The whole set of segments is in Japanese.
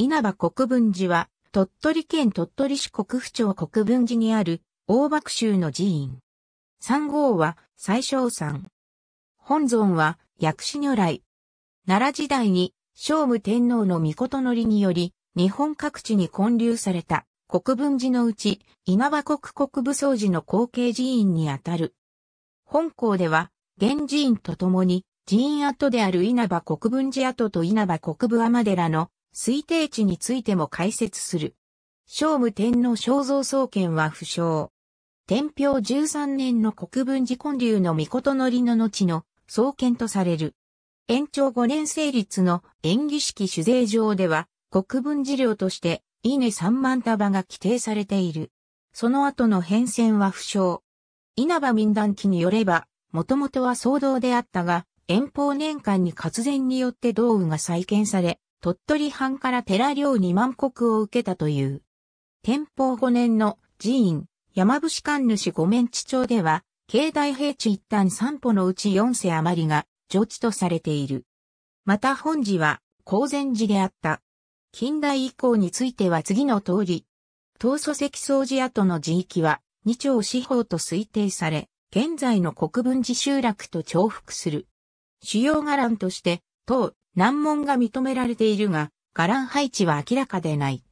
稲葉国分寺は、鳥取県鳥取市国府町国分寺にある、大幕州の寺院。三号は、最小山。本尊は、薬師如来。奈良時代に、聖武天皇の御事のりにより、日本各地に建立された、国分寺のうち、稲葉国国武総寺の後継寺院にあたる。本校では、現寺院とともに、寺院跡である稲葉国分寺跡と稲葉国部天寺の推定値についても解説する。聖武天皇肖像総研は不詳。天平13年の国分寺建立の御事のりの後の総研とされる。延長5年成立の演技式主税上では、国分寺領として、稲3万束が規定されている。その後の変遷は不詳。稲葉民団記によれば、もともとは騒動であったが、遠方年間に活前によって道具が再建され、鳥取藩から寺領2万石を受けたという。天保5年の寺院、山伏館主御免地町では、境内平地一旦三歩のうち四世余りが上地とされている。また本寺は公然寺であった。近代以降については次の通り、東祖石掃寺跡の寺域は二町四方と推定され、現在の国分寺集落と重複する。主要伽藍として、当難問が認められているが、伽藍配置は明らかでない。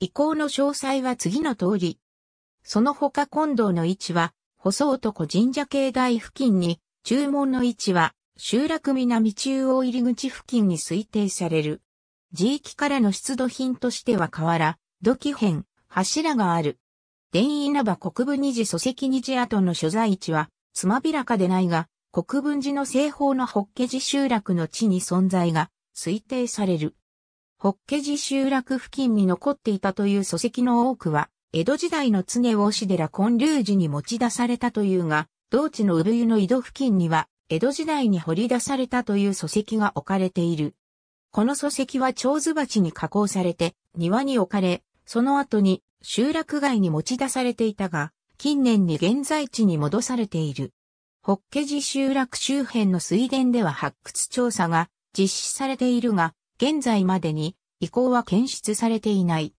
遺構の詳細は次の通り。その他今度の位置は、細男神社境内付近に、注文の位置は、集落南中央入り口付近に推定される。地域からの出土品としては河原、土器片、柱がある。伝稲葉国部二次礎石二次跡の所在地は、つまびらかでないが、国分寺の西方のッケ寺集落の地に存在が推定される。ッケ寺集落付近に残っていたという礎石の多くは、江戸時代の常大師寺建立時に持ち出されたというが、同地の産湯の井戸付近には、江戸時代に掘り出されたという礎石が置かれている。この礎石は蝶図鉢に加工されて、庭に置かれ、その後に集落外に持ち出されていたが、近年に現在地に戻されている。ホッケ寺集落周辺の水田では発掘調査が実施されているが、現在までに遺構は検出されていない。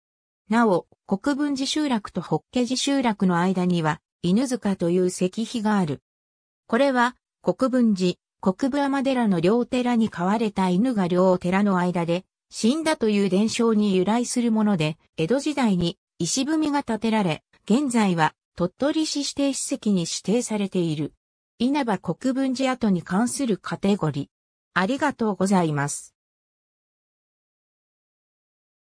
なお、国分寺集落とホッケ寺集落の間には、犬塚という石碑がある。これは、国分寺、国分山寺の両寺に飼われた犬が両寺の間で、死んだという伝承に由来するもので、江戸時代に石踏みが建てられ、現在は鳥取市指定史跡に指定されている。稲葉国分寺跡に関するカテゴリ。ありがとうございます。